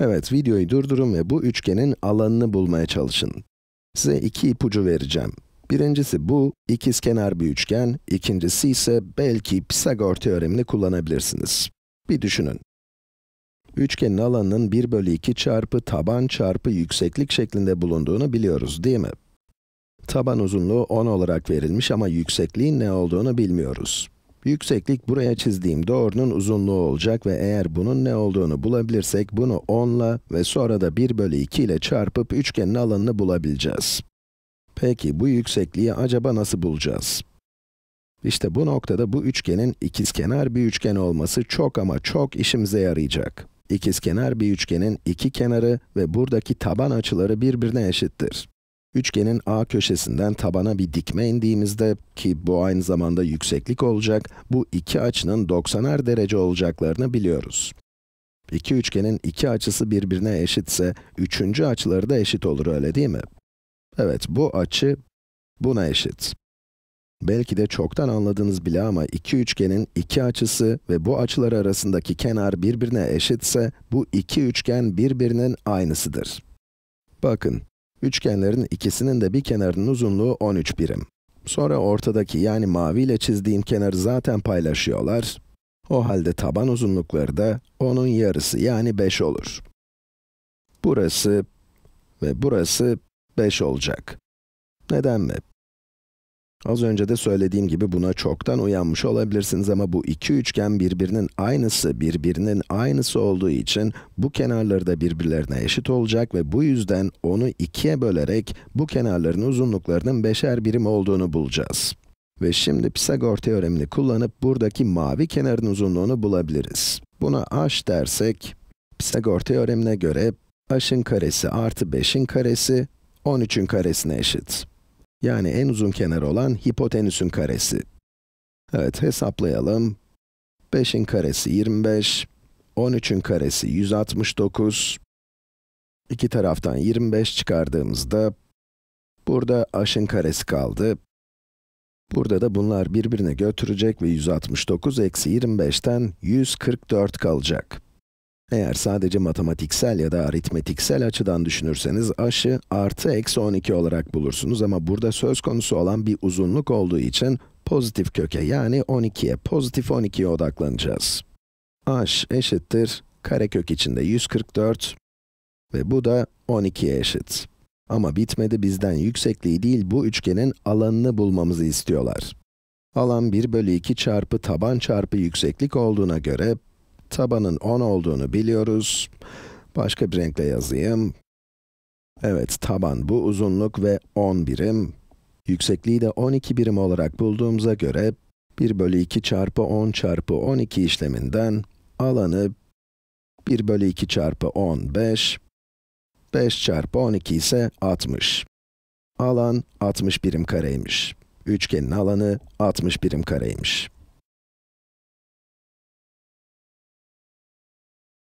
Evet, videoyu durdurun ve bu üçgenin alanını bulmaya çalışın. Size iki ipucu vereceğim. Birincisi bu, ikizkenar bir üçgen, ikincisi ise belki Pisagor teoremini kullanabilirsiniz. Bir düşünün. Üçgenin alanının 1 bölü 2 çarpı taban çarpı yükseklik şeklinde bulunduğunu biliyoruz, değil mi? Taban uzunluğu 10 olarak verilmiş ama yüksekliğin ne olduğunu bilmiyoruz. Yükseklik buraya çizdiğim doğrunun uzunluğu olacak ve eğer bunun ne olduğunu bulabilirsek bunu 10 ve sonra da 1 bölü 2 ile çarpıp üçgenin alanını bulabileceğiz. Peki bu yüksekliği acaba nasıl bulacağız? İşte bu noktada bu üçgenin ikizkenar bir üçgen olması çok ama çok işimize yarayacak. İkizkenar bir üçgenin iki kenarı ve buradaki taban açıları birbirine eşittir. Üçgenin A köşesinden tabana bir dikme indiğimizde, ki bu aynı zamanda yükseklik olacak, bu iki açının 90'ar derece olacaklarını biliyoruz. İki üçgenin iki açısı birbirine eşitse, üçüncü açıları da eşit olur öyle değil mi? Evet, bu açı buna eşit. Belki de çoktan anladınız bile ama iki üçgenin iki açısı ve bu açılar arasındaki kenar birbirine eşitse, bu iki üçgen birbirinin aynısıdır. Bakın, Üçgenlerin ikisinin de bir kenarının uzunluğu 13 birim. Sonra ortadaki yani mavi ile çizdiğim kenarı zaten paylaşıyorlar. O halde taban uzunlukları da onun yarısı yani 5 olur. Burası ve burası 5 olacak. Neden mi? Az önce de söylediğim gibi buna çoktan uyanmış olabilirsiniz ama bu iki üçgen birbirinin aynısı birbirinin aynısı olduğu için bu kenarları da birbirlerine eşit olacak ve bu yüzden onu ikiye bölerek bu kenarların uzunluklarının beşer birim olduğunu bulacağız. Ve şimdi Pisagor teoremini kullanıp buradaki mavi kenarın uzunluğunu bulabiliriz. Buna h dersek, Pisagor teoremine göre h'ın karesi artı 5'in karesi 13'ün karesine eşit. Yani en uzun kenar olan hipotenüsün karesi. Evet, hesaplayalım. 5'in karesi 25, 13'ün karesi 169. İki taraftan 25 çıkardığımızda, burada aşın karesi kaldı. Burada da bunlar birbirine götürecek ve 169 eksi 25'ten 144 kalacak. Eğer sadece matematiksel ya da aritmetiksel açıdan düşünürseniz aşı artı eksi 12 olarak bulursunuz ama burada söz konusu olan bir uzunluk olduğu için pozitif köke yani 12'ye, pozitif 12'ye odaklanacağız. h eşittir karekök içinde 144 ve bu da 12'ye eşit. Ama bitmedi bizden yüksekliği değil bu üçgenin alanını bulmamızı istiyorlar. Alan 1 bölü 2 çarpı taban çarpı yükseklik olduğuna göre tabanın 10 olduğunu biliyoruz. Başka bir renkle yazayım. Evet, taban bu uzunluk ve 10 birim. Yüksekliği de 12 birim olarak bulduğumuza göre, 1 bölü 2 çarpı 10 çarpı 12 işleminden alanı 1 bölü 2 çarpı 10, 5. 5 çarpı 12 ise 60. Alan 60 birim kareymiş. Üçgenin alanı 60 birim kareymiş.